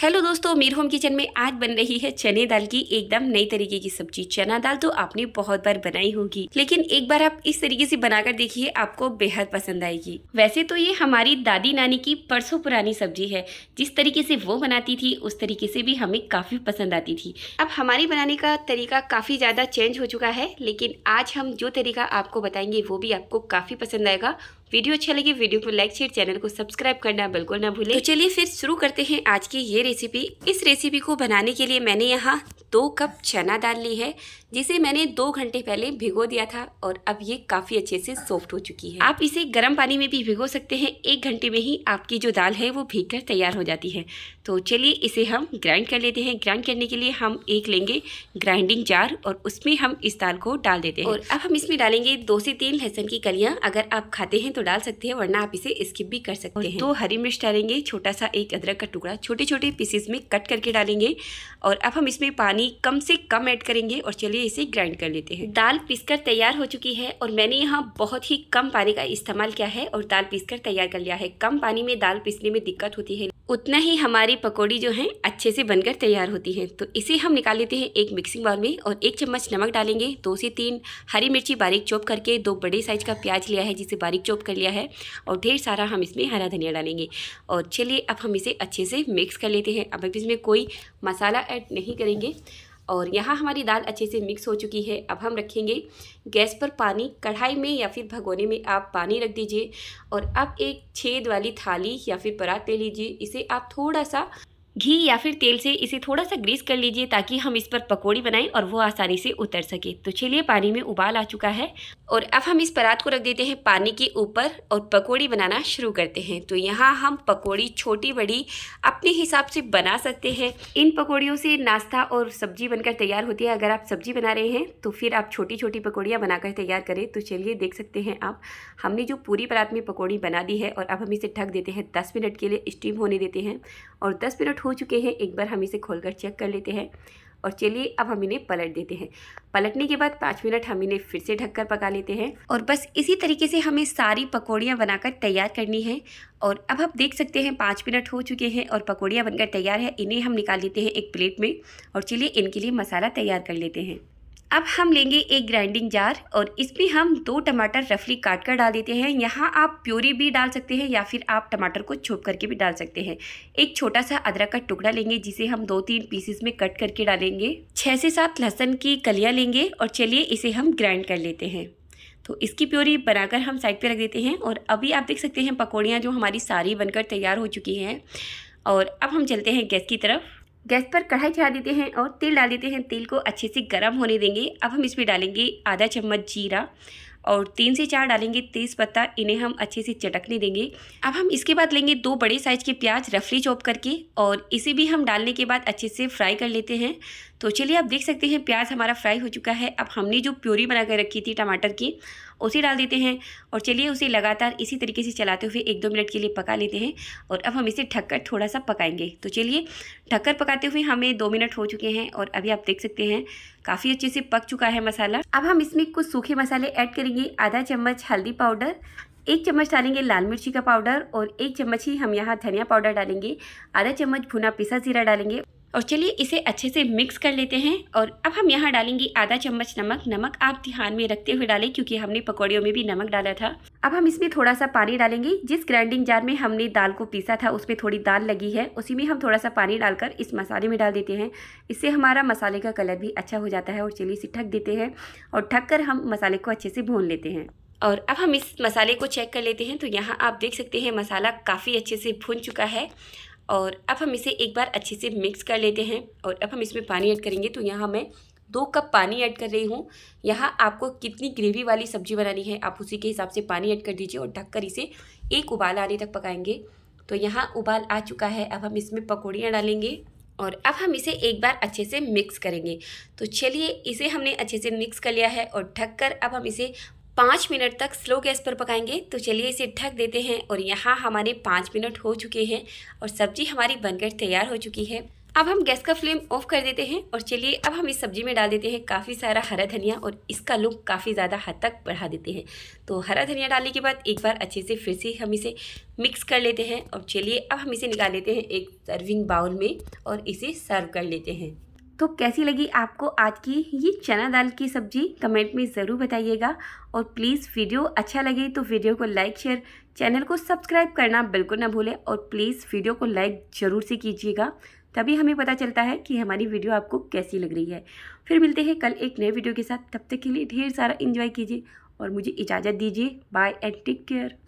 hello दोस्तों Mir home kitchen में आज बन रही है चने दाल की एकदम नई तरीके की सब्जी चना दाल तो आपने बहुत बार बनाई होगी लेकिन एक बार आप इस तरीके से बनाकर देखिए आपको बेहद पसंद आएगी वैसे तो ये हमारी दादी नानी की परसों पुरानी सब्जी है जिस तरीके से वो बनाती थी उस तरीके से भी हमें काफी पसंद आती थी अब हमारी बनाने का तरीका काफी ज्यादा चेंज हो चुका है लेकिन आज हम जो तरीका आपको बताएंगे वो भी आपको काफी पसंद आएगा वीडियो अच्छा लगे वीडियो को लाइक शेयर चैनल को सब्सक्राइब करना बिल्कुल ना भूलें तो चलिए फिर शुरू करते हैं आज की ये रेसिपी इस रेसिपी को बनाने के लिए मैंने यहाँ दो कप चना डाल ली है जिसे मैंने दो घंटे पहले भिगो दिया था और अब ये काफ़ी अच्छे से सॉफ्ट हो चुकी है आप इसे गर्म पानी में भी भिगो सकते हैं एक घंटे में ही आपकी जो दाल है वो भीग कर तैयार हो जाती है तो चलिए इसे हम ग्राइंड कर लेते हैं ग्राइंड करने के लिए हम एक लेंगे ग्राइंडिंग जार और उसमें हम इस दाल को डाल देते हैं और अब हम इसमें डालेंगे दो से तीन लहसुन की कलियाँ अगर आप खाते हैं तो डाल सकते हैं वरना आप इसे स्किप भी कर सकते हैं तो हरी मिर्च डालेंगे छोटा सा एक अदरक का टुकड़ा छोटे छोटे पीसेस में कट करके डालेंगे और अब हम इसमें पानी पानी कम से कम ऐड करेंगे और चलिए इसे ग्राइंड कर लेते हैं दाल पीसकर तैयार हो चुकी है और मैंने यहाँ बहुत ही कम पानी का इस्तेमाल किया है और दाल पीसकर तैयार कर लिया है कम पानी में दाल पीसने में दिक्कत होती है उतना ही हमारी पकौड़ी जो है अच्छे से बनकर तैयार होती है तो इसे हम निकाल लेते हैं एक मिक्सिंग बाउल में और एक चम्मच नमक डालेंगे दो से तीन हरी मिर्ची बारीक चॉप करके दो बड़े साइज का प्याज लिया है जिसे बारीक चॉप कर लिया है और ढेर सारा हम इसमें हरा धनिया डालेंगे और चलिए अब हम इसे अच्छे से मिक्स कर लेते हैं अब अब इसमें कोई मसाला ऐड नहीं करेंगे और यहाँ हमारी दाल अच्छे से मिक्स हो चुकी है अब हम रखेंगे गैस पर पानी कढ़ाई में या फिर भगोने में आप पानी रख दीजिए और अब एक छेद वाली थाली या फिर परात ले लीजिए इसे आप थोड़ा सा घी या फिर तेल से इसे थोड़ा सा ग्रीस कर लीजिए ताकि हम इस पर पकौड़ी बनाएं और वो आसानी से उतर सके तो चलिए पानी में उबाल आ चुका है और अब हम इस परात को रख देते हैं पानी के ऊपर और पकौड़ी बनाना शुरू करते हैं तो यहाँ हम पकौड़ी छोटी बड़ी अपने हिसाब से बना सकते हैं इन पकौड़ियों से नाश्ता और सब्जी बनकर तैयार होती है अगर आप सब्जी बना रहे हैं तो फिर आप छोटी छोटी पकौड़ियाँ बनाकर तैयार करें तो चलिए देख सकते हैं आप हमने जो पूरी परात में पकौड़ी बना दी है और अब हम इसे ढक देते हैं दस मिनट के लिए स्टीम होने देते हैं और दस मिनट हो चुके हैं एक बार हम इसे खोलकर चेक कर लेते हैं और चलिए अब हम इन्हें पलट देते हैं पलटने के बाद पाँच मिनट हम इन्हें फिर से ढककर पका लेते हैं और बस इसी तरीके से हमें सारी पकौड़ियाँ बनाकर तैयार करनी है और अब हम देख सकते हैं पाँच मिनट हो चुके हैं और पकौड़ियाँ बनकर तैयार है इन्हें हम निकाल लेते हैं एक प्लेट में और चलिए इनके लिए मसाला तैयार कर लेते हैं अब हम लेंगे एक ग्राइंडिंग जार और इसमें हम दो टमाटर रफली काट कर डाल देते हैं यहाँ आप प्योरी भी डाल सकते हैं या फिर आप टमाटर को छोप करके भी डाल सकते हैं एक छोटा सा अदरक का टुकड़ा लेंगे जिसे हम दो तीन पीसेस में कट करके डालेंगे छः से सात लहसुन की कलियाँ लेंगे और चलिए इसे हम ग्राइंड कर लेते हैं तो इसकी प्योरी बनाकर हम साइड पर रख देते हैं और अभी आप देख सकते हैं पकौड़ियाँ जो हमारी सारी बनकर तैयार हो चुकी हैं और अब हम चलते हैं गैस की तरफ गैस पर कढ़ाई चढ़ा देते हैं और तेल डाल देते हैं तेल को अच्छे से गर्म होने देंगे अब हम इसमें डालेंगे आधा चम्मच जीरा और तीन से चार डालेंगे तेज़ पत्ता इन्हें हम अच्छे से चटकने देंगे अब हम इसके बाद लेंगे दो बड़े साइज़ के प्याज रफली चॉप करके और इसे भी हम डालने के बाद अच्छे से फ्राई कर लेते हैं तो चलिए आप देख सकते हैं प्याज हमारा फ्राई हो चुका है अब हमने जो प्योरी बना कर रखी थी टमाटर की उसे डाल देते हैं और चलिए उसे लगातार इसी तरीके से चलाते हुए एक दो मिनट के लिए पका लेते हैं और अब हम इसे ढककर थोड़ा सा पकाएंगे तो चलिए ढककर पकाते हुए हमें दो मिनट हो चुके हैं और अभी आप देख सकते हैं काफ़ी अच्छे से पक चुका है मसाला अब हम इसमें कुछ सूखे मसाले ऐड करेंगे आधा चम्मच हल्दी पाउडर एक चम्मच डालेंगे लाल मिर्ची का पाउडर और एक चम्मच ही हम यहाँ धनिया पाउडर डालेंगे आधा चम्मच भुना पिसा जीरा डालेंगे और चलिए इसे अच्छे से मिक्स कर लेते हैं और अब हम यहाँ डालेंगे आधा चम्मच नमक नमक आप ध्यान में रखते हुए डालें क्योंकि हमने पकौड़ियों में भी नमक डाला था अब हम इसमें थोड़ा सा पानी डालेंगे जिस ग्राइंडिंग जार में हमने दाल को पीसा था उसमें थोड़ी दाल लगी है उसी में हम थोड़ा सा पानी डालकर इस मसाले में डाल देते हैं इससे हमारा मसाले का कलर भी अच्छा हो जाता है और चलिए इसे ढक देते हैं और ढक कर हम मसाले को अच्छे से भून लेते हैं और अब हम इस मसाले को चेक कर लेते हैं तो यहाँ आप देख सकते हैं मसाला काफ़ी अच्छे से भून चुका है और अब हम इसे एक बार अच्छे से मिक्स कर लेते हैं और अब हम इसमें पानी ऐड करेंगे तो यहाँ मैं दो कप पानी ऐड कर रही हूँ यहाँ आपको कितनी ग्रेवी वाली सब्जी बनानी है आप उसी के हिसाब से पानी ऐड कर दीजिए और ढककर इसे एक उबाल आने तक पकाएंगे तो यहाँ उबाल आ चुका है अब हम इसमें पकौड़ियाँ डालेंगे और अब हम इसे एक बार अच्छे से मिक्स करेंगे तो चलिए इसे हमने अच्छे से मिक्स कर लिया है और ढककर अब हम इसे पाँच मिनट तक स्लो गैस पर पकाएंगे तो चलिए इसे ढक देते हैं और यहाँ हमारे पाँच मिनट हो चुके हैं और सब्जी हमारी बनकर तैयार हो चुकी है अब हम गैस का फ्लेम ऑफ कर देते हैं और चलिए अब हम इस सब्जी में डाल देते हैं काफ़ी सारा हरा धनिया और इसका लुक काफ़ी ज़्यादा हद तक बढ़ा देते हैं तो हरा धनिया डालने के बाद एक बार अच्छे से फिर से हम इसे मिक्स कर लेते हैं और चलिए अब हम इसे निकाल लेते हैं एक सर्विंग बाउल में और इसे सर्व कर लेते हैं तो कैसी लगी आपको आज की ये चना दाल की सब्ज़ी कमेंट में ज़रूर बताइएगा और प्लीज़ वीडियो अच्छा लगे तो वीडियो को लाइक शेयर चैनल को सब्सक्राइब करना बिल्कुल ना भूलें और प्लीज़ वीडियो को लाइक ज़रूर से कीजिएगा तभी हमें पता चलता है कि हमारी वीडियो आपको कैसी लग रही है फिर मिलते हैं कल एक नए वीडियो के साथ तब तक के लिए ढेर सारा इन्जॉय कीजिए और मुझे इजाज़त दीजिए बाय एंड टेक केयर